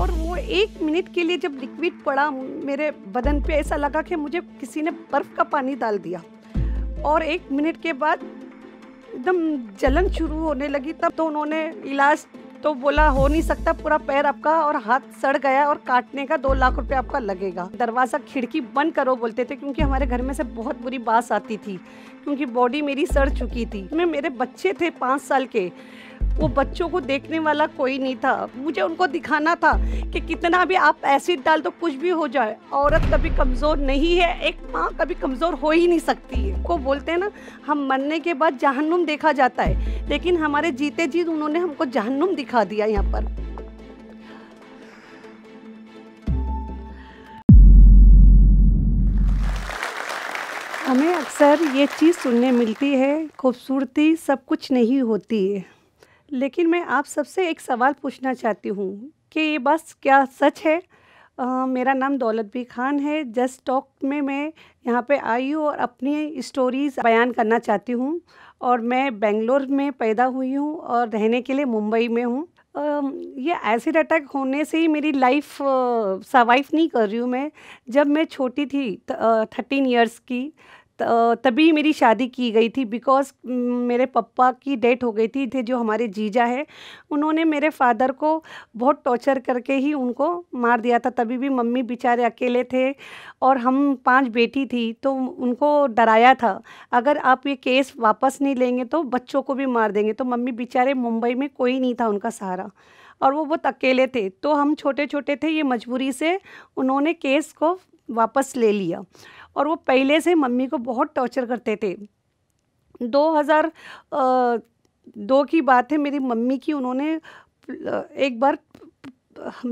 और वो एक मिनट के लिए जब लिक्विड पड़ा मेरे बदन पे ऐसा लगा कि मुझे किसी ने बर्फ़ का पानी डाल दिया और एक मिनट के बाद एकदम जलन शुरू होने लगी तब तो उन्होंने इलाज तो बोला हो नहीं सकता पूरा पैर आपका और हाथ सड़ गया और काटने का दो लाख रुपए आपका लगेगा दरवाज़ा खिड़की बंद करो बोलते थे क्योंकि हमारे घर में से बहुत बुरी बास आती थी क्योंकि बॉडी मेरी सड़ चुकी थी मैं मेरे बच्चे थे पाँच साल के वो बच्चों को देखने वाला कोई नहीं था मुझे उनको दिखाना था कि कितना भी आप एसिड डाल दो तो कुछ भी हो जाए औरत कभी कमज़ोर नहीं है एक माँ कभी कमज़ोर हो ही नहीं सकती है को बोलते हैं ना हम मरने के बाद जहन्नुम देखा जाता है लेकिन हमारे जीते जीत उन्होंने हमको जहन्नुम दिखा दिया यहाँ पर हमें अक्सर ये चीज़ सुनने मिलती है खूबसूरती सब कुछ नहीं होती है लेकिन मैं आप सबसे एक सवाल पूछना चाहती हूँ कि ये बस क्या सच है आ, मेरा नाम दौलत भी खान है जस्ट टॉक में मैं यहाँ पे आई हूँ और अपनी स्टोरीज़ बयान करना चाहती हूँ और मैं बेंगलोर में पैदा हुई हूँ और रहने के लिए मुंबई में हूँ ये एसिड अटैक होने से ही मेरी लाइफ सर्वाइव नहीं कर रही हूँ मैं जब मैं छोटी थी थर्टीन ईयर्स की तभी मेरी शादी की गई थी बिकॉज मेरे पप्पा की डेथ हो गई थी थे जो हमारे जीजा है उन्होंने मेरे फादर को बहुत टॉर्चर करके ही उनको मार दिया था तभी भी मम्मी बेचारे अकेले थे और हम पांच बेटी थी तो उनको डराया था अगर आप ये केस वापस नहीं लेंगे तो बच्चों को भी मार देंगे तो मम्मी बेचारे मुंबई में कोई नहीं था उनका सहारा और वो बहुत अकेले थे तो हम छोटे छोटे थे ये मजबूरी से उन्होंने केस को वापस ले लिया और वो पहले से मम्मी को बहुत टॉर्चर करते थे हज़ार दो की बात है मेरी मम्मी की उन्होंने एक बार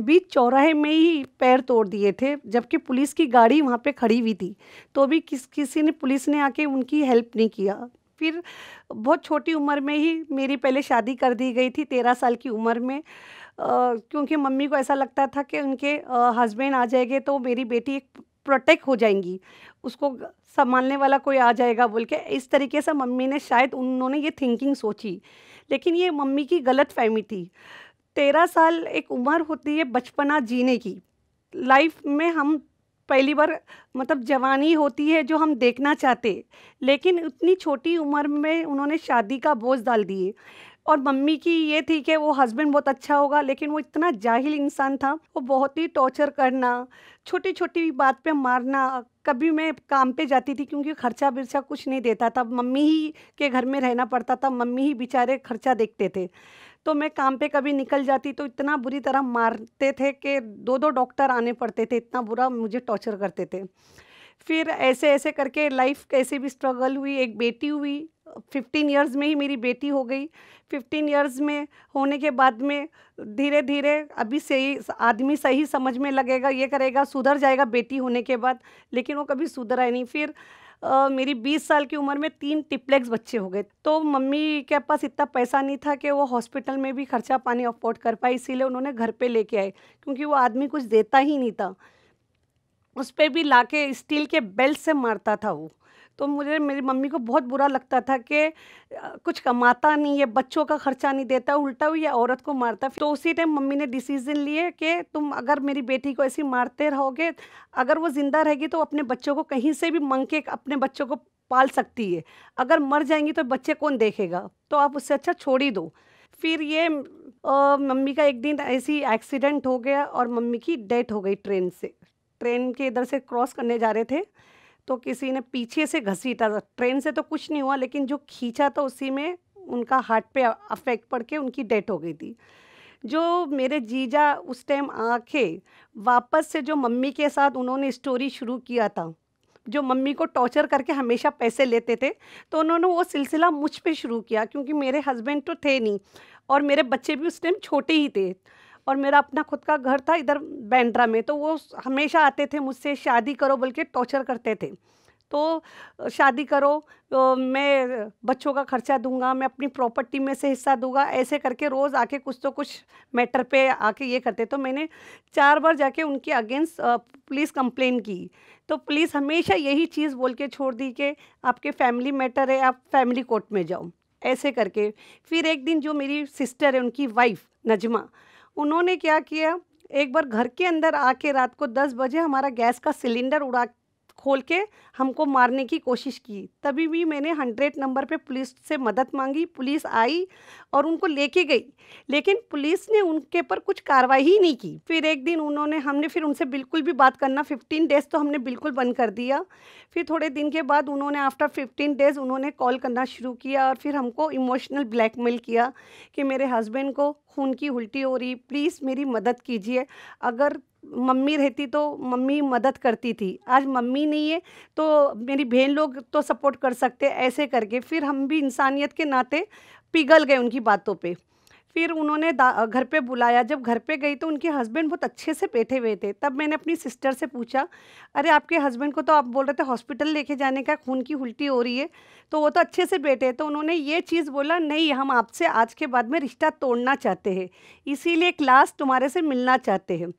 बीच चौराहे में ही पैर तोड़ दिए थे जबकि पुलिस की गाड़ी वहाँ पे खड़ी हुई थी तो भी किस किसी ने पुलिस ने आके उनकी हेल्प नहीं किया फिर बहुत छोटी उम्र में ही मेरी पहले शादी कर दी गई थी तेरह साल की उम्र में क्योंकि मम्मी को ऐसा लगता था कि उनके हस्बैंड आ जाएंगे तो मेरी बेटी एक प्रोटेक्ट हो जाएंगी उसको संभालने वाला कोई आ जाएगा बोल के इस तरीके से मम्मी ने शायद उन्होंने ये थिंकिंग सोची लेकिन ये मम्मी की गलत फहमी थी तेरह साल एक उम्र होती है बचपना जीने की लाइफ में हम पहली बार मतलब जवानी होती है जो हम देखना चाहते लेकिन उतनी छोटी उम्र में उन्होंने शादी का बोझ डाल दिए और मम्मी की ये थी कि वो हस्बैंड बहुत अच्छा होगा लेकिन वो इतना जाहिल इंसान था वो बहुत ही टॉर्चर करना छोटी छोटी बात पे मारना कभी मैं काम पे जाती थी क्योंकि खर्चा बिरचा कुछ नहीं देता था मम्मी ही के घर में रहना पड़ता था मम्मी ही बेचारे खर्चा देखते थे तो मैं काम पे कभी निकल जाती तो इतना बुरी तरह मारते थे कि दो दो डॉक्टर आने पड़ते थे इतना बुरा मुझे टॉर्चर करते थे फिर ऐसे ऐसे करके लाइफ कैसे भी स्ट्रगल हुई एक बेटी हुई फिफ्टीन इयर्स में ही मेरी बेटी हो गई फिफ्टीन इयर्स में होने के बाद में धीरे धीरे अभी सही आदमी सही समझ में लगेगा ये करेगा सुधर जाएगा बेटी होने के बाद लेकिन वो कभी सुधरा नहीं फिर Uh, मेरी 20 साल की उम्र में तीन टिप्लेक्स बच्चे हो गए तो मम्मी के पास इतना पैसा नहीं था कि वो हॉस्पिटल में भी खर्चा पानी अफोर्ड कर पाए इसीलिए उन्होंने घर पे लेके आए क्योंकि वो आदमी कुछ देता ही नहीं था उस पर भी ला के स्टील के बेल्ट से मारता था वो तो मुझे मेरी मम्मी को बहुत बुरा लगता था कि कुछ कमाता नहीं है बच्चों का खर्चा नहीं देता उल्टा हुई औरत को मारता तो उसी टाइम मम्मी ने डिसीजन लिए कि तुम अगर मेरी बेटी को ऐसी मारते रहोगे अगर वो ज़िंदा रहेगी तो अपने बच्चों को कहीं से भी मंग के अपने बच्चों को पाल सकती है अगर मर जाएंगी तो बच्चे कौन देखेगा तो आप उससे अच्छा छोड़ ही दो फिर ये आ, मम्मी का एक दिन ऐसी एक्सीडेंट हो गया और मम्मी की डेथ हो गई ट्रेन से ट्रेन के इधर से क्रॉस करने जा रहे थे तो किसी ने पीछे से घसीटा ट्रेन से तो कुछ नहीं हुआ लेकिन जो खींचा था उसी में उनका हार्ट पे अफेक्ट पड़ के उनकी डेथ हो गई थी जो मेरे जीजा उस टाइम आके वापस से जो मम्मी के साथ उन्होंने स्टोरी शुरू किया था जो मम्मी को टॉर्चर करके हमेशा पैसे लेते थे तो उन्होंने वो सिलसिला मुझ पे शुरू किया क्योंकि मेरे हस्बैंड तो थे नहीं और मेरे बच्चे भी उस टाइम छोटे ही थे और मेरा अपना खुद का घर था इधर बैंड्रा में तो वो हमेशा आते थे मुझसे शादी करो बोल के टॉर्चर करते थे तो शादी करो तो मैं बच्चों का खर्चा दूंगा मैं अपनी प्रॉपर्टी में से हिस्सा दूंगा ऐसे करके रोज़ आके कुछ तो कुछ मैटर पे आके ये करते तो मैंने चार बार जाके उनके अगेंस्ट पुलिस कंप्लेन की तो पुलिस हमेशा यही चीज़ बोल के छोड़ दी कि आपके फैमिली मैटर है आप फैमिली कोर्ट में जाओ ऐसे करके फिर एक दिन जो मेरी सिस्टर है उनकी वाइफ नजमा उन्होंने क्या किया एक बार घर के अंदर आके रात को दस बजे हमारा गैस का सिलेंडर उड़ा खोल के हमको मारने की कोशिश की तभी भी मैंने हंड्रेड नंबर पे पुलिस से मदद मांगी पुलिस आई और उनको लेके गई लेकिन पुलिस ने उनके पर कुछ कार्रवाई ही नहीं की फिर एक दिन उन्होंने हमने फिर उनसे बिल्कुल भी बात करना फिफ्टीन डेज़ तो हमने बिल्कुल बंद कर दिया फिर थोड़े दिन के बाद उन्होंने आफ्टर फिफ्टीन डेज़ उन्होंने कॉल करना शुरू किया और फिर हमको इमोशनल ब्लैकमेल किया कि मेरे हस्बैंड को खून की उल्टी हो रही प्लीज़ मेरी मदद कीजिए अगर मम्मी रहती तो मम्मी मदद करती थी आज मम्मी नहीं है तो मेरी बहन लोग तो सपोर्ट कर सकते ऐसे करके फिर हम भी इंसानियत के नाते पिघल गए उनकी बातों पे फिर उन्होंने घर पे बुलाया जब घर पे गई तो उनके हस्बैंड बहुत अच्छे से बैठे हुए थे तब मैंने अपनी सिस्टर से पूछा अरे आपके हस्बैंड को तो आप बोल रहे थे हॉस्पिटल लेके जाने का खून की उल्टी हो रही है तो वो तो अच्छे से बैठे तो उन्होंने ये चीज़ बोला नहीं हम आपसे आज के बाद में रिश्ता तोड़ना चाहते हैं इसीलिए क्लास तुम्हारे से मिलना चाहते हैं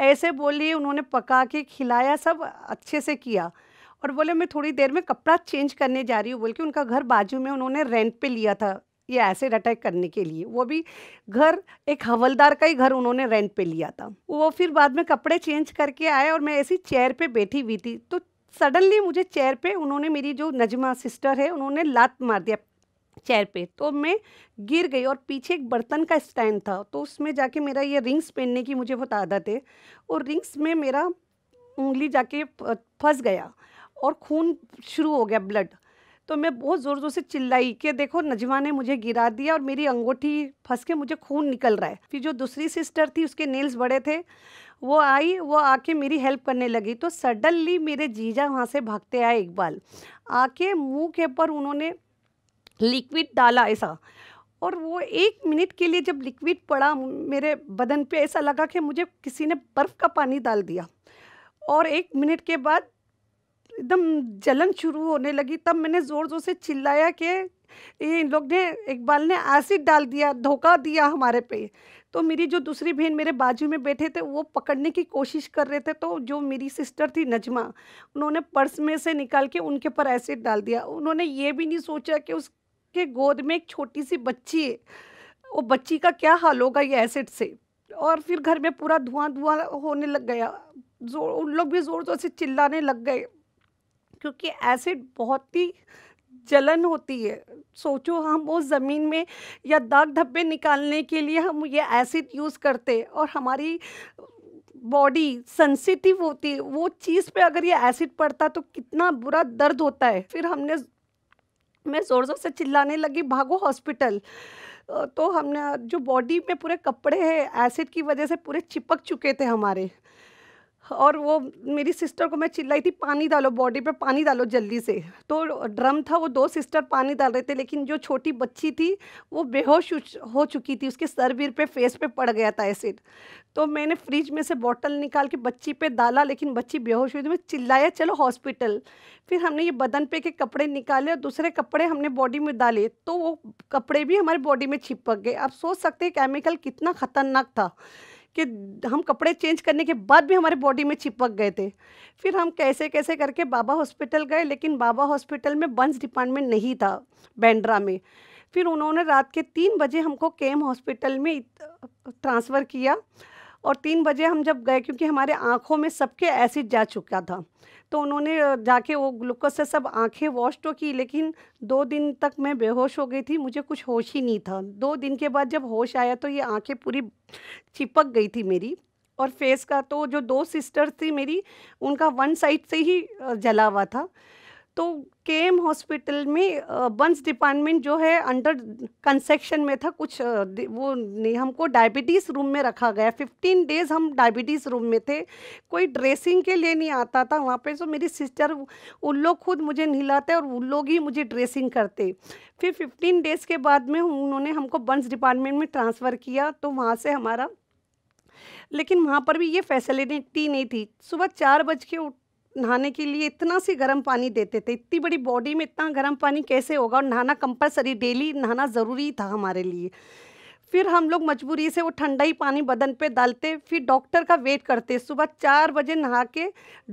ऐसे बोली उन्होंने पका के खिलाया सब अच्छे से किया और बोले मैं थोड़ी देर में कपड़ा चेंज करने जा रही हूँ बोल के उनका घर बाजू में उन्होंने रेंट पे लिया था ये एसिड अटैक करने के लिए वो भी घर एक हवलदार का ही घर उन्होंने रेंट पे लिया था वो फिर बाद में कपड़े चेंज करके आए और मैं ऐसी चेयर पे बैठी हुई थी तो सडनली मुझे चेयर पे उन्होंने मेरी जो नजमा सिस्टर है उन्होंने लात मार दिया चेयर पे तो मैं गिर गई और पीछे एक बर्तन का स्टैंड था तो उसमें जाके मेरा ये रिंग्स पहनने की मुझे बहुत आदत है और रिंग्स में मेरा उंगली जाके फंस गया और खून शुरू हो गया ब्लड तो मैं बहुत ज़ोर ज़ोर से चिल्लाई कि देखो नजमा ने मुझे गिरा दिया और मेरी अंगूठी फंस के मुझे खून निकल रहा है फिर जो दूसरी सिस्टर थी उसके नेल्स बड़े थे वो आई वो आके मेरी हेल्प करने लगी तो सडनली मेरे जीजा वहाँ से भागते आए इकबाल आके मुंह के ऊपर उन्होंने लिक्विड डाला ऐसा और वो एक मिनट के लिए जब लिक्विड पड़ा मेरे बदन पे ऐसा लगा कि मुझे किसी ने बर्फ़ का पानी डाल दिया और एक मिनट के बाद एकदम जलन शुरू होने लगी तब मैंने ज़ोर ज़ोर से चिल्लाया कि ये इन लोग ने इकबाल ने एसिड डाल दिया धोखा दिया हमारे पे तो मेरी जो दूसरी बहन मेरे बाजू में बैठे थे वो पकड़ने की कोशिश कर रहे थे तो जो मेरी सिस्टर थी नजमा उन्होंने पर्स में से निकाल के उनके पर एसिड डाल दिया उन्होंने ये भी नहीं सोचा कि उस के गोद में एक छोटी सी बच्ची है वो बच्ची का क्या हाल होगा ये एसिड से और फिर घर में पूरा धुआं धुआं होने लग गया जोर उन लोग भी ज़ोर ज़ोर से चिल्लाने लग गए क्योंकि एसिड बहुत ही जलन होती है सोचो हम वो ज़मीन में या दाग धब्बे निकालने के लिए हम ये एसिड यूज़ करते और हमारी बॉडी सेंसिटिव होती है वो चीज़ पे अगर ये एसिड पड़ता तो कितना बुरा दर्द होता है फिर हमने मैं ज़ोर ज़ोर से चिल्लाने लगी भागो हॉस्पिटल तो हमने जो बॉडी में पूरे कपड़े हैं एसिड की वजह से पूरे चिपक चुके थे हमारे और वो मेरी सिस्टर को मैं चिल्लाई थी पानी डालो बॉडी पे पानी डालो जल्दी से तो ड्रम था वो दो सिस्टर पानी डाल रहे थे लेकिन जो छोटी बच्ची थी वो बेहोश हो चुकी थी उसके सर वीर पे फेस पे पड़ गया था एसिड तो मैंने फ्रिज में से बॉटल निकाल के बच्ची पे डाला लेकिन बच्ची बेहोश हुई थी मैं चिल्लाया चलो हॉस्पिटल फिर हमने ये बदन पे के कपड़े निकाले और दूसरे कपड़े हमने बॉडी में डाले तो वो कपड़े भी हमारे बॉडी में छिपक गए आप सोच सकते हैं केमिकल कितना ख़तरनाक था कि हम कपड़े चेंज करने के बाद भी हमारे बॉडी में चिपक गए थे फिर हम कैसे कैसे करके बाबा हॉस्पिटल गए लेकिन बाबा हॉस्पिटल में बंस डिपार्टमेंट नहीं था बैंड्रा में फिर उन्होंने रात के तीन बजे हमको के हॉस्पिटल में ट्रांसफ़र किया और तीन बजे हम जब गए क्योंकि हमारे आँखों में सबके एसिड जा चुका था तो उन्होंने जाके वो ग्लूकोज से सब आंखें वॉश तो की लेकिन दो दिन तक मैं बेहोश हो गई थी मुझे कुछ होश ही नहीं था दो दिन के बाद जब होश आया तो ये आंखें पूरी चिपक गई थी मेरी और फेस का तो जो दो सिस्टर्स थी मेरी उनका वन साइड से ही जला हुआ था तो के एम हॉस्पिटल में बंस डिपार्टमेंट जो है अंडर कंसेक्शन में था कुछ वो नहीं हमको डायबिटीज़ रूम में रखा गया फिफ्टीन डेज़ हम डायबिटीज़ रूम में थे कोई ड्रेसिंग के लिए नहीं आता था वहाँ पे तो मेरी सिस्टर उन लोग खुद मुझे नहलाते और उन लोग ही मुझे ड्रेसिंग करते फिर फिफ्टीन डेज़ के बाद में उन्होंने हमको बंस डिपार्टमेंट में ट्रांसफ़र किया तो वहाँ से हमारा लेकिन वहाँ पर भी ये फैसिलिटी नहीं थी सुबह चार बज के उठ नहाने के लिए इतना सी गर्म पानी देते थे इतनी बड़ी बॉडी में इतना गर्म पानी कैसे होगा और नहाना कंपलसरी डेली नहाना ज़रूरी था हमारे लिए फिर हम लोग मजबूरी से वो ठंडा ही पानी बदन पे डालते फिर डॉक्टर का वेट करते सुबह चार बजे नहा के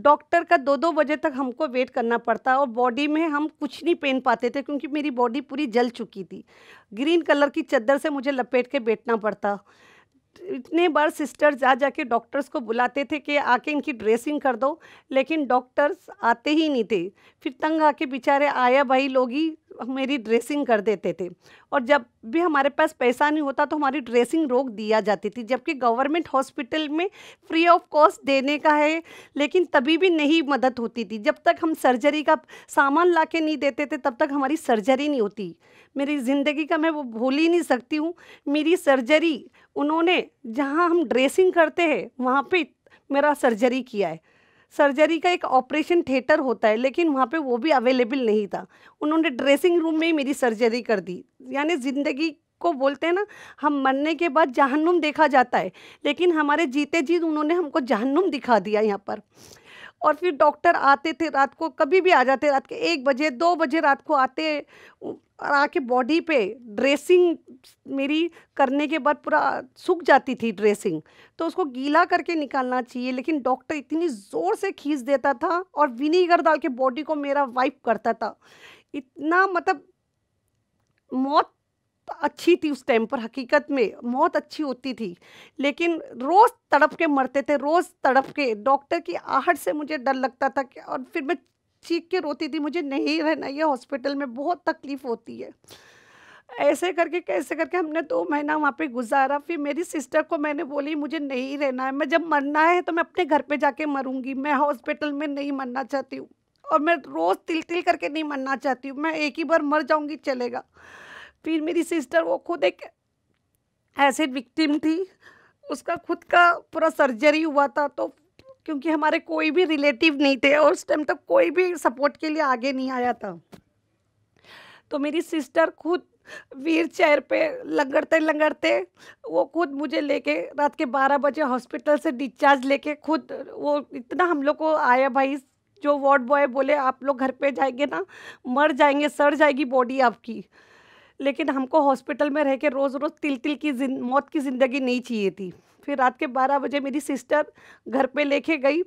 डॉक्टर का दो दो बजे तक हमको वेट करना पड़ता और बॉडी में हम कुछ नहीं पहन पाते थे क्योंकि मेरी बॉडी पूरी जल चुकी थी ग्रीन कलर की चादर से मुझे लपेट के बैठना पड़ता इतने बार सिस्टर जा जाके डॉक्टर्स को बुलाते थे कि आके इनकी ड्रेसिंग कर दो लेकिन डॉक्टर्स आते ही नहीं थे फिर तंग आके बेचारे आया भाई लोग ही मेरी ड्रेसिंग कर देते थे और जब भी हमारे पास पैसा नहीं होता तो हमारी ड्रेसिंग रोक दिया जाती थी जबकि गवर्नमेंट हॉस्पिटल में फ्री ऑफ कॉस्ट देने का है लेकिन तभी भी नहीं मदद होती थी जब तक हम सर्जरी का सामान ला के नहीं देते थे तब तक हमारी सर्जरी नहीं होती मेरी ज़िंदगी का मैं वो भूल ही नहीं सकती हूँ मेरी सर्जरी उन्होंने जहाँ हम ड्रेसिंग करते हैं वहाँ पर मेरा सर्जरी किया है सर्जरी का एक ऑपरेशन थिएटर होता है लेकिन वहाँ पे वो भी अवेलेबल नहीं था उन्होंने ड्रेसिंग रूम में ही मेरी सर्जरी कर दी यानी ज़िंदगी को बोलते हैं ना हम मरने के बाद जहन्नुम देखा जाता है लेकिन हमारे जीते जीत उन्होंने हमको जहन्नुम दिखा दिया यहाँ पर और फिर डॉक्टर आते थे रात को कभी भी आ जाते रात के एक बजे दो बजे रात को आते और आके बॉडी पे ड्रेसिंग मेरी करने के बाद पूरा सूख जाती थी ड्रेसिंग तो उसको गीला करके निकालना चाहिए लेकिन डॉक्टर इतनी ज़ोर से खींच देता था और विनीगर डाल के बॉडी को मेरा वाइप करता था इतना मतलब मौत अच्छी थी उस टाइम पर हकीकत में मौत अच्छी होती थी लेकिन रोज़ तड़प के मरते थे रोज़ तड़प के डॉक्टर की आहट से मुझे डर लगता था कि और फिर मैं चीख के रोती थी मुझे नहीं रहना ये हॉस्पिटल में बहुत तकलीफ़ होती है ऐसे करके कैसे करके हमने दो महीना वहाँ पे गुजारा फिर मेरी सिस्टर को मैंने बोली मुझे नहीं रहना है मैं जब मरना है तो मैं अपने घर पे जाके मरूंगी मैं हॉस्पिटल में नहीं मरना चाहती हूँ और मैं रोज़ तिल तिल करके नहीं मरना चाहती हूँ मैं एक ही बार मर जाऊँगी चलेगा फिर मेरी सिस्टर वो खुद एक ऐसे विक्टिम थी उसका खुद का पूरा सर्जरी हुआ था तो क्योंकि हमारे कोई भी रिलेटिव नहीं थे और उस टाइम तक तो कोई भी सपोर्ट के लिए आगे नहीं आया था तो मेरी सिस्टर खुद वीर चेयर पे लंगड़ते लंगड़ते वो खुद मुझे लेके रात के बारह बजे हॉस्पिटल से डिस्चार्ज लेके खुद वो इतना हम लोग को आया भाई जो वार्ड बॉय बोले आप लोग घर पे जाएंगे ना मर जाएंगे सड़ जाएगी बॉडी आपकी लेकिन हमको हॉस्पिटल में रह के रोज़ रोज़ तिल तिल की मौत की ज़िंदगी नहीं चाहिए थी फिर रात के बारह बजे मेरी सिस्टर घर पे लेके गई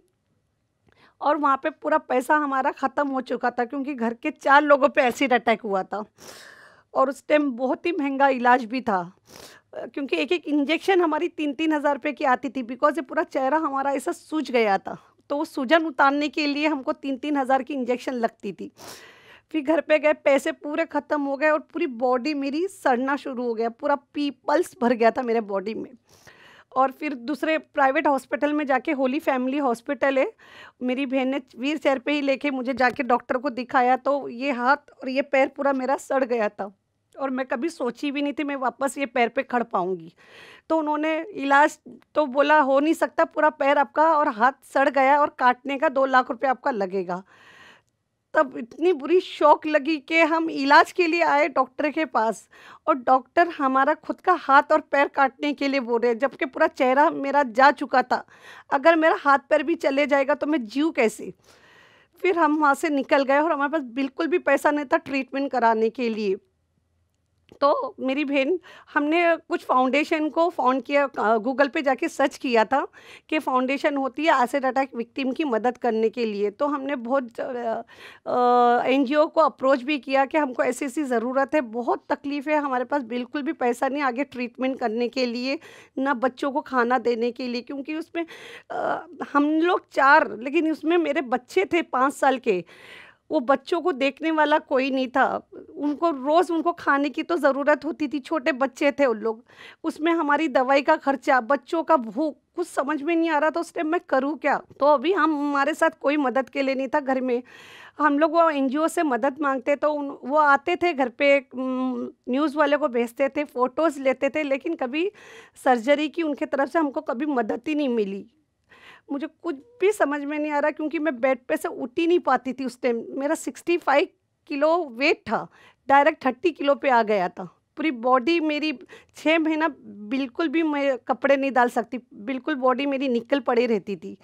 और वहाँ पे पूरा पैसा हमारा ख़त्म हो चुका था क्योंकि घर के चार लोगों पे एसिड अटैक हुआ था और उस टाइम बहुत ही महंगा इलाज भी था क्योंकि एक एक इंजेक्शन हमारी तीन तीन हज़ार रुपये की आती थी बिकॉज ये पूरा चेहरा हमारा ऐसा सूज गया था तो वो सूजन उतारने के लिए हमको तीन तीन हज़ार की इंजेक्शन लगती थी फिर घर पे गए पैसे पूरे ख़त्म हो गए और पूरी बॉडी मेरी सड़ना शुरू हो गया पूरा पीपल्स भर गया था मेरे बॉडी में और फिर दूसरे प्राइवेट हॉस्पिटल में जाके होली फैमिली हॉस्पिटल है मेरी बहन ने वीर चेयर पे ही लेके मुझे जाके डॉक्टर को दिखाया तो ये हाथ और ये पैर पूरा मेरा सड़ गया था और मैं कभी सोची भी नहीं थी मैं वापस ये पैर पे खड़ पाऊँगी तो उन्होंने इलाज तो बोला हो नहीं सकता पूरा पैर आपका और हाथ सड़ गया और काटने का दो लाख रुपये आपका लगेगा तब इतनी बुरी शौक लगी कि हम इलाज के लिए आए डॉक्टर के पास और डॉक्टर हमारा खुद का हाथ और पैर काटने के लिए बोल रहे हैं जबकि पूरा चेहरा मेरा जा चुका था अगर मेरा हाथ पैर भी चले जाएगा तो मैं जीव कैसे फिर हम वहाँ से निकल गए और हमारे पास बिल्कुल भी पैसा नहीं था ट्रीटमेंट कराने के लिए तो मेरी बहन हमने कुछ फाउंडेशन को फाउंड किया गूगल पे जाके सर्च किया था कि फाउंडेशन होती है एसिड अटैक विक्टिम की मदद करने के लिए तो हमने बहुत एन को अप्रोच भी किया कि हमको ऐसी ऐसी ज़रूरत है बहुत तकलीफ़ है हमारे पास बिल्कुल भी पैसा नहीं आगे ट्रीटमेंट करने के लिए ना बच्चों को खाना देने के लिए क्योंकि उसमें आ, हम लोग चार लेकिन उसमें मेरे बच्चे थे पाँच साल के वो बच्चों को देखने वाला कोई नहीं था उनको रोज़ उनको खाने की तो ज़रूरत होती थी छोटे बच्चे थे उन लोग उसमें हमारी दवाई का खर्चा बच्चों का भूख कुछ समझ में नहीं आ रहा था उस टाइम मैं करूँ क्या तो अभी हम हमारे साथ कोई मदद के लिए नहीं था घर में हम लोग वो एन से मदद मांगते तो उन वो आते थे घर पे न्यूज़ वाले को भेजते थे फ़ोटोज़ लेते थे लेकिन कभी सर्जरी की उनके तरफ से हमको कभी मदद ही नहीं मिली मुझे कुछ भी समझ में नहीं आ रहा क्योंकि मैं बेड पे से उठ ही नहीं पाती थी उस टाइम मेरा 65 किलो वेट था डायरेक्ट 30 किलो पे आ गया था पूरी बॉडी मेरी छः महीना बिल्कुल भी मैं कपड़े नहीं डाल सकती बिल्कुल बॉडी मेरी निकल पड़ी रहती थी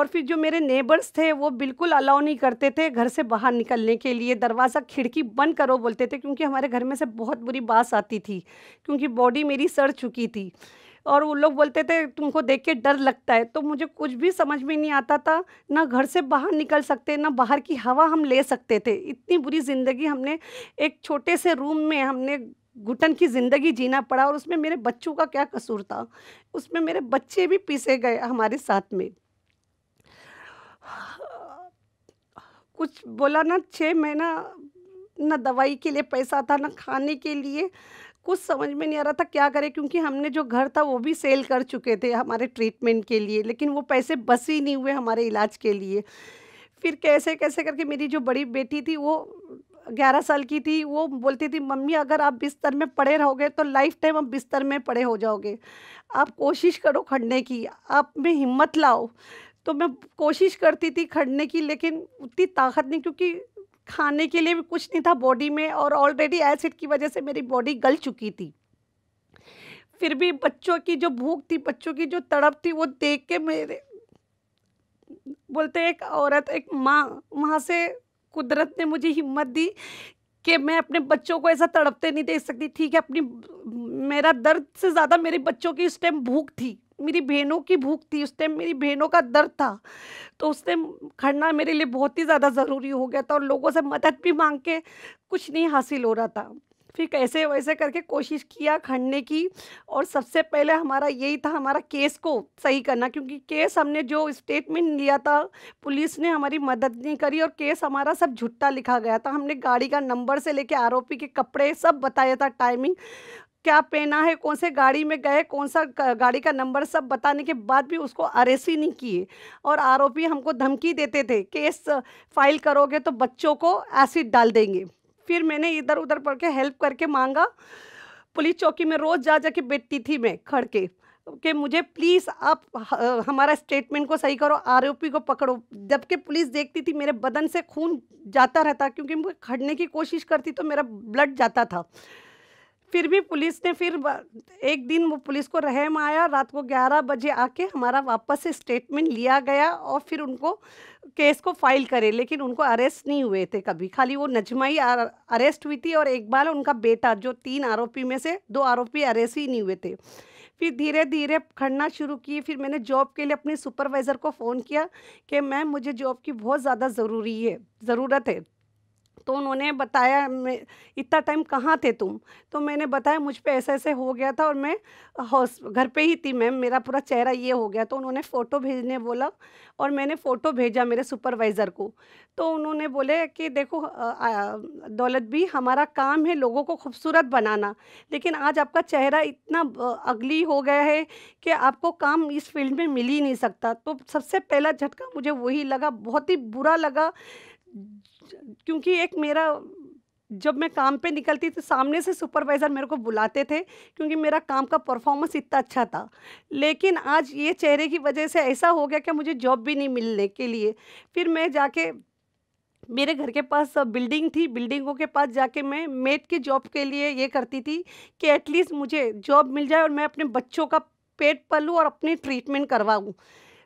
और फिर जो मेरे नेबर्स थे वो बिल्कुल अलाउ नहीं करते थे घर से बाहर निकलने के लिए दरवाज़ा खिड़की बंद करो बोलते थे क्योंकि हमारे घर में से बहुत बुरी बास आती थी क्योंकि बॉडी मेरी सड़ चुकी थी और वो लोग बोलते थे तुमको देख के डर लगता है तो मुझे कुछ भी समझ में नहीं आता था ना घर से बाहर निकल सकते ना बाहर की हवा हम ले सकते थे इतनी बुरी ज़िंदगी हमने एक छोटे से रूम में हमने घुटन की ज़िंदगी जीना पड़ा और उसमें मेरे बच्चों का क्या कसूर था उसमें मेरे बच्चे भी पीसे गए हमारे साथ में कुछ बोला ना छः महीना ना दवाई के लिए पैसा था ना खाने के लिए कुछ समझ में नहीं आ रहा था क्या करें क्योंकि हमने जो घर था वो भी सेल कर चुके थे हमारे ट्रीटमेंट के लिए लेकिन वो पैसे बस ही नहीं हुए हमारे इलाज के लिए फिर कैसे कैसे करके मेरी जो बड़ी बेटी थी वो ग्यारह साल की थी वो बोलती थी मम्मी अगर आप बिस्तर में पड़े रहोगे तो लाइफ टाइम आप बिस्तर में पड़े हो जाओगे आप कोशिश करो खड़ने की आप में हिम्मत लाओ तो मैं कोशिश करती थी खड़ने की लेकिन उतनी ताकत नहीं क्योंकि खाने के लिए भी कुछ नहीं था बॉडी में और ऑलरेडी एसिड की वजह से मेरी बॉडी गल चुकी थी फिर भी बच्चों की जो भूख थी बच्चों की जो तड़प थी वो देख के मेरे बोलते एक औरत एक माँ वहाँ से कुदरत ने मुझे हिम्मत दी कि मैं अपने बच्चों को ऐसा तड़पते नहीं देख सकती ठीक है अपनी मेरा दर्द से ज़्यादा मेरे बच्चों की इस टाइम भूख थी मेरी बहनों की भूख थी उस टाइम मेरी बहनों का दर्द था तो उस टाइम खड़ना मेरे लिए बहुत ही ज़्यादा ज़रूरी हो गया था और लोगों से मदद भी मांग के कुछ नहीं हासिल हो रहा था फिर कैसे वैसे करके कोशिश किया खड़ने की और सबसे पहले हमारा यही था हमारा केस को सही करना क्योंकि केस हमने जो स्टेटमेंट लिया था पुलिस ने हमारी मदद नहीं करी और केस हमारा सब झुट्टा लिखा गया था हमने गाड़ी का नंबर से लेके आरोपी के कपड़े सब बताया था टाइमिंग क्या पहना है कौन से गाड़ी में गए कौन सा गाड़ी का नंबर सब बताने के बाद भी उसको अरेस्ट ही नहीं किए और आरोपी हमको धमकी देते थे केस फाइल करोगे तो बच्चों को एसिड डाल देंगे फिर मैंने इधर उधर पढ़ के हेल्प करके मांगा पुलिस चौकी में रोज़ जा जा के बैठती थी मैं खड़ के कि मुझे प्लीज़ आप हमारा स्टेटमेंट को सही करो आरोपी को पकड़ो जबकि पुलिस देखती थी मेरे बदन से खून जाता रहता क्योंकि मैं खड़ने की कोशिश करती तो मेरा ब्लड जाता था फिर भी पुलिस ने फिर एक दिन वो पुलिस को रहम आया रात को 11 बजे आके हमारा वापस से स्टेटमेंट लिया गया और फिर उनको केस को फाइल करे लेकिन उनको अरेस्ट नहीं हुए थे कभी खाली वो नजमा ही अरेस्ट हुई थी और एक बार उनका बेटा जो तीन आरोपी में से दो आरोपी अरेस्ट ही नहीं हुए थे फिर धीरे धीरे खड़ना शुरू की फिर मैंने जॉब के लिए अपने सुपरवाइज़र को फ़ोन किया कि मैम मुझे जॉब की बहुत ज़्यादा ज़रूरी है ज़रूरत है तो उन्होंने बताया मैं इतना टाइम कहाँ थे तुम तो मैंने बताया मुझ पर ऐसे ऐसे हो गया था और मैं हॉस घर पे ही थी मैम मेरा पूरा चेहरा ये हो गया तो उन्होंने फ़ोटो भेजने बोला और मैंने फ़ोटो भेजा मेरे सुपरवाइज़र को तो उन्होंने बोले कि देखो दौलत भी हमारा काम है लोगों को खूबसूरत बनाना लेकिन आज आपका चेहरा इतना अगली हो गया है कि आपको काम इस फील्ड में मिल ही नहीं सकता तो सबसे पहला झटका मुझे वही लगा बहुत ही बुरा लगा क्योंकि एक मेरा जब मैं काम पे निकलती तो सामने से सुपरवाइज़र मेरे को बुलाते थे क्योंकि मेरा काम का परफॉर्मेंस इतना अच्छा था लेकिन आज ये चेहरे की वजह से ऐसा हो गया कि मुझे जॉब भी नहीं मिलने के लिए फिर मैं जाके मेरे घर के पास बिल्डिंग थी बिल्डिंगों के पास जाके मैं मेट की जॉब के लिए ये करती थी कि एटलीस्ट मुझे जॉब मिल जाए और मैं अपने बच्चों का पेट पलूँ और अपनी ट्रीटमेंट करवाऊँ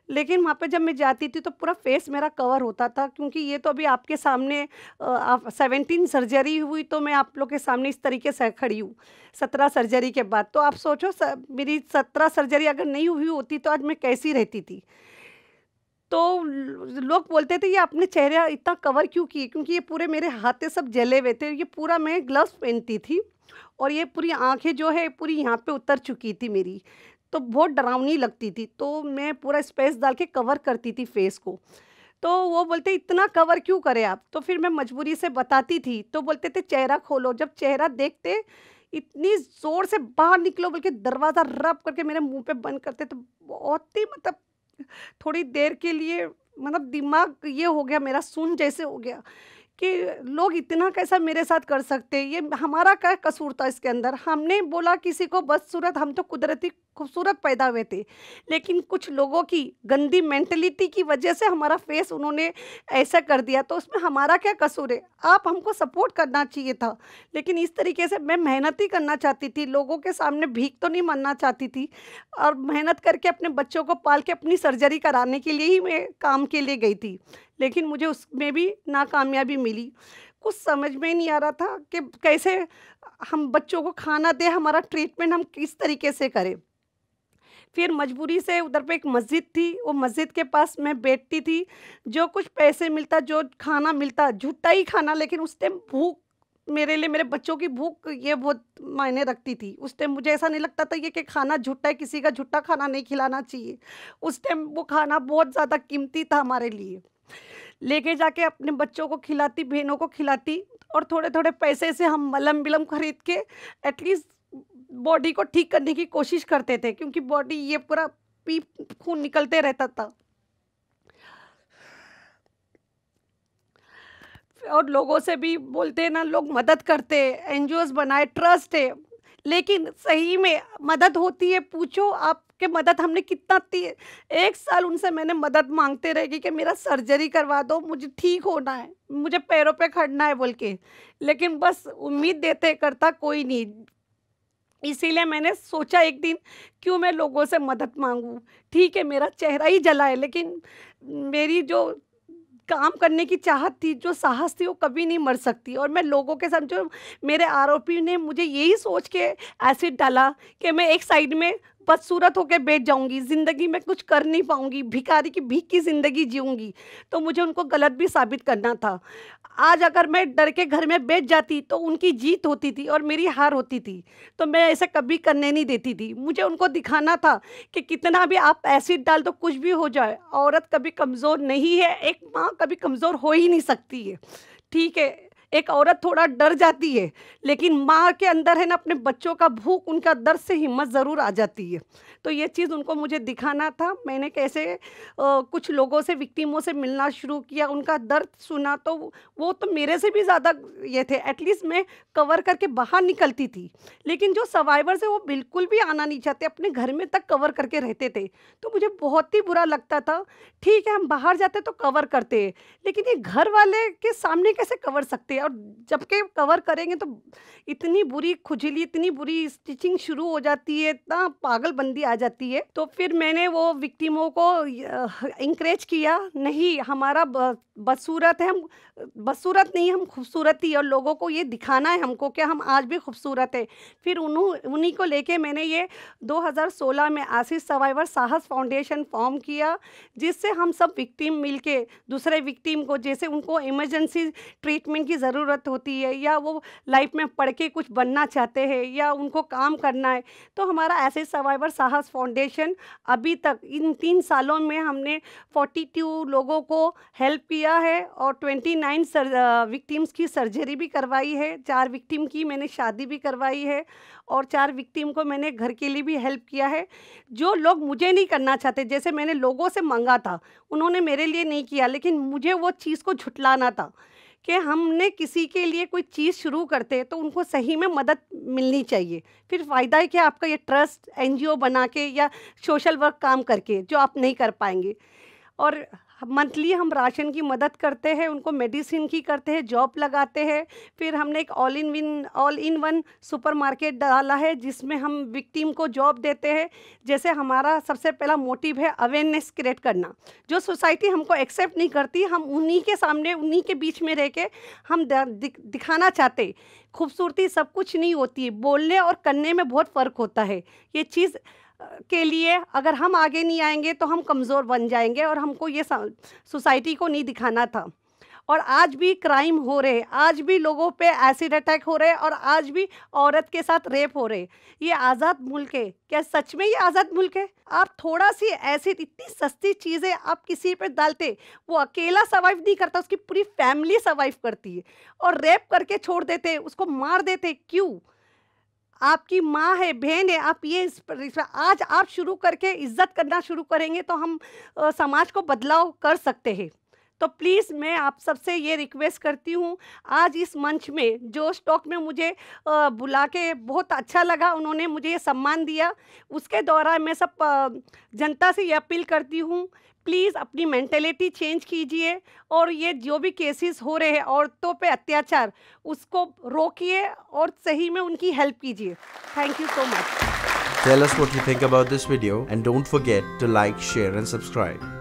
लेकिन वहाँ पे जब मैं जाती थी तो पूरा फेस मेरा कवर होता था क्योंकि ये तो अभी आपके सामने सेवेंटीन सर्जरी हुई तो मैं आप लोग के सामने इस तरीके से खड़ी हूँ सत्रह सर्जरी के बाद तो आप सोचो स, मेरी सत्रह सर्जरी अगर नहीं हुई होती तो आज मैं कैसी रहती थी तो लोग बोलते थे ये अपने चेहरे इतना कवर क्यों किए क्योंकि ये पूरे मेरे हाथे सब जले हुए थे ये पूरा मैं ग्लव्स पहनती थी और ये पूरी आंखें जो है पूरी यहाँ पे उतर चुकी थी मेरी तो बहुत डरावनी लगती थी तो मैं पूरा स्पेस डाल के कवर करती थी फेस को तो वो बोलते इतना कवर क्यों करें आप तो फिर मैं मजबूरी से बताती थी तो बोलते थे चेहरा खोलो जब चेहरा देखते इतनी ज़ोर से बाहर निकलो बल्कि दरवाज़ा रब करके मेरे मुंह पे बंद करते तो बहुत ही मतलब थोड़ी देर के लिए मतलब दिमाग ये हो गया मेरा सुन जैसे हो गया कि लोग इतना कैसा मेरे साथ कर सकते ये हमारा क्या कसूर था इसके अंदर हमने बोला किसी को बदसूरत हम तो कुदरती खूबसूरत पैदा हुए थे लेकिन कुछ लोगों की गंदी मेंटलिटी की वजह से हमारा फेस उन्होंने ऐसा कर दिया तो उसमें हमारा क्या कसूर है आप हमको सपोर्ट करना चाहिए था लेकिन इस तरीके से मैं मेहनत ही करना चाहती थी लोगों के सामने भीख तो नहीं मानना चाहती थी और मेहनत करके अपने बच्चों को पाल के अपनी सर्जरी कराने के लिए ही मैं काम के लिए गई थी लेकिन मुझे उसमें भी नाकामयाबी मिली कुछ समझ में नहीं आ रहा था कि कैसे हम बच्चों को खाना दें हमारा ट्रीटमेंट हम किस तरीके से करें फिर मजबूरी से उधर पे एक मस्जिद थी वो मस्जिद के पास मैं बैठती थी जो कुछ पैसे मिलता जो खाना मिलता झूठा ही खाना लेकिन उस टाइम भूख मेरे लिए मेरे बच्चों की भूख ये बहुत मायने रखती थी उस टाइम मुझे ऐसा नहीं लगता था ये कि खाना झूठा है किसी का झूठा खाना नहीं खिलाना चाहिए उस टाइम वो खाना बहुत ज़्यादा कीमती था हमारे लिए लेके जाके अपने बच्चों को खिलाती बहनों को खिलाती और थोड़े थोड़े पैसे से हम मलम विलम खरीद के एटलीस्ट बॉडी को ठीक करने की कोशिश करते थे क्योंकि बॉडी ये पूरा पी खून निकलते रहता था और लोगों से भी बोलते हैं ना लोग मदद करते हैं एन बनाए ट्रस्ट है लेकिन सही में मदद होती है पूछो आप कि मदद हमने कितना एक साल उनसे मैंने मदद मांगते रहेगी कि मेरा सर्जरी करवा दो मुझे ठीक होना है मुझे पैरों पे खड़ना है बोल के लेकिन बस उम्मीद देते करता कोई नहीं इसीलिए मैंने सोचा एक दिन क्यों मैं लोगों से मदद मांगूँ ठीक है मेरा चेहरा ही जला है लेकिन मेरी जो काम करने की चाहत थी जो साहस थी वो कभी नहीं मर सकती और मैं लोगों के समझो मेरे आरोपी ने मुझे यही सोच के एसिड डाला कि मैं एक साइड में बदसूरत होकर बैठ जाऊंगी ज़िंदगी में कुछ कर नहीं पाऊंगी भिखारी की भीख की ज़िंदगी जीऊंगी तो मुझे उनको गलत भी साबित करना था आज अगर मैं डर के घर में बैठ जाती तो उनकी जीत होती थी और मेरी हार होती थी तो मैं ऐसे कभी करने नहीं देती थी मुझे उनको दिखाना था कि कितना भी आप एसिड डाल दो तो कुछ भी हो जाए औरत कभी कमज़ोर नहीं है एक माँ कभी कमज़ोर हो ही नहीं सकती है ठीक है एक औरत थोड़ा डर जाती है लेकिन माँ के अंदर है ना अपने बच्चों का भूख उनका दर्द से हिम्मत ज़रूर आ जाती है तो ये चीज़ उनको मुझे दिखाना था मैंने कैसे आ, कुछ लोगों से विक्टिमों से मिलना शुरू किया उनका दर्द सुना तो वो तो मेरे से भी ज़्यादा ये थे एटलीस्ट मैं कवर करके बाहर निकलती थी लेकिन जो सर्वाइवर्स है वो बिल्कुल भी आना नहीं चाहते अपने घर में तक कवर करके रहते थे तो मुझे बहुत ही बुरा लगता था ठीक है हम बाहर जाते तो कवर करते हैं लेकिन ये घर वाले के सामने कैसे कवर सकते है और जबकि कवर करेंगे तो इतनी बुरी खुजली इतनी बुरी स्टिचिंग शुरू हो जाती है इतना पागलबंदी आ जाती है तो फिर मैंने वो विक्टिमों को इंक्रेज किया नहीं हमारा बदसूरत है हम बदसूरत नहीं हम खूबसूरत ही और लोगों को ये दिखाना है हमको कि हम आज भी खूबसूरत है फिर उन्हों उन्हीं को लेके मैंने ये 2016 में Ashish survivor Sahas foundation form किया जिससे हम सब विक्टिम मिलके दूसरे विक्टिम को जैसे उनको इमरजेंसी ट्रीटमेंट की ज़रूरत होती है या वो लाइफ में पढ़ के कुछ बनना चाहते हैं या उनको काम करना है तो हमारा ऐसे सर्वाइवर साहस फाउंडेशन अभी तक इन तीन सालों में हमने 42 लोगों को हेल्प किया है और 29 सर विक्टिम्स की सर्जरी भी करवाई है चार विक्टिम की मैंने शादी भी करवाई है और चार विक्टिम को मैंने घर के लिए भी हेल्प किया है जो लोग मुझे नहीं करना चाहते जैसे मैंने लोगों से मांगा था उन्होंने मेरे लिए नहीं किया लेकिन मुझे वो चीज़ को झुटलाना था कि हमने किसी के लिए कोई चीज़ शुरू करते हैं तो उनको सही में मदद मिलनी चाहिए फिर फ़ायदा है कि आपका ये ट्रस्ट एनजीओ बना के या सोशल वर्क काम करके जो आप नहीं कर पाएंगे और मंथली हम राशन की मदद करते हैं उनको मेडिसिन की करते हैं जॉब लगाते हैं फिर हमने एक all in win all in one supermarket डाला है जिसमें हम विक्टिम को जॉब देते हैं जैसे हमारा सबसे पहला मोटिव है अवेयरनेस क्रिएट करना जो सोसाइटी हमको एक्सेप्ट नहीं करती हम उन्हीं के सामने उन्हीं के बीच में रह के हम दिखाना चाहते खूबसूरती सब कुछ नहीं होती बोलने और करने में बहुत फ़र्क होता है ये चीज़ के लिए अगर हम आगे नहीं आएंगे तो हम कमज़ोर बन जाएंगे और हमको ये सोसाइटी को नहीं दिखाना था और आज भी क्राइम हो रहे आज भी लोगों पे एसिड अटैक हो रहे और आज भी औरत के साथ रेप हो रहे ये आज़ाद मुल्क है क्या सच में ये आज़ाद मुल्क है आप थोड़ा सी एसिड इतनी सस्ती चीज़ें आप किसी पे डालते वो अकेला सर्वाइव नहीं करता उसकी पूरी फैमिली सर्वाइव करती है और रेप करके छोड़ देते उसको मार देते क्यों आपकी माँ है बहन है आप ये आज आप शुरू करके इज्जत करना शुरू करेंगे तो हम आ, समाज को बदलाव कर सकते हैं तो प्लीज़ मैं आप सबसे ये रिक्वेस्ट करती हूँ आज इस मंच में जो स्टॉक में मुझे बुला के बहुत अच्छा लगा उन्होंने मुझे ये सम्मान दिया उसके दौरान मैं सब जनता से ये अपील करती हूँ प्लीज़ अपनी मैंटेलिटी चेंज कीजिए और ये जो भी केसेस हो रहे हैं औरतों पे अत्याचार उसको रोकिए और सही में उनकी हेल्प कीजिए thank you so much tell us what you think about this video and don't forget to like share and subscribe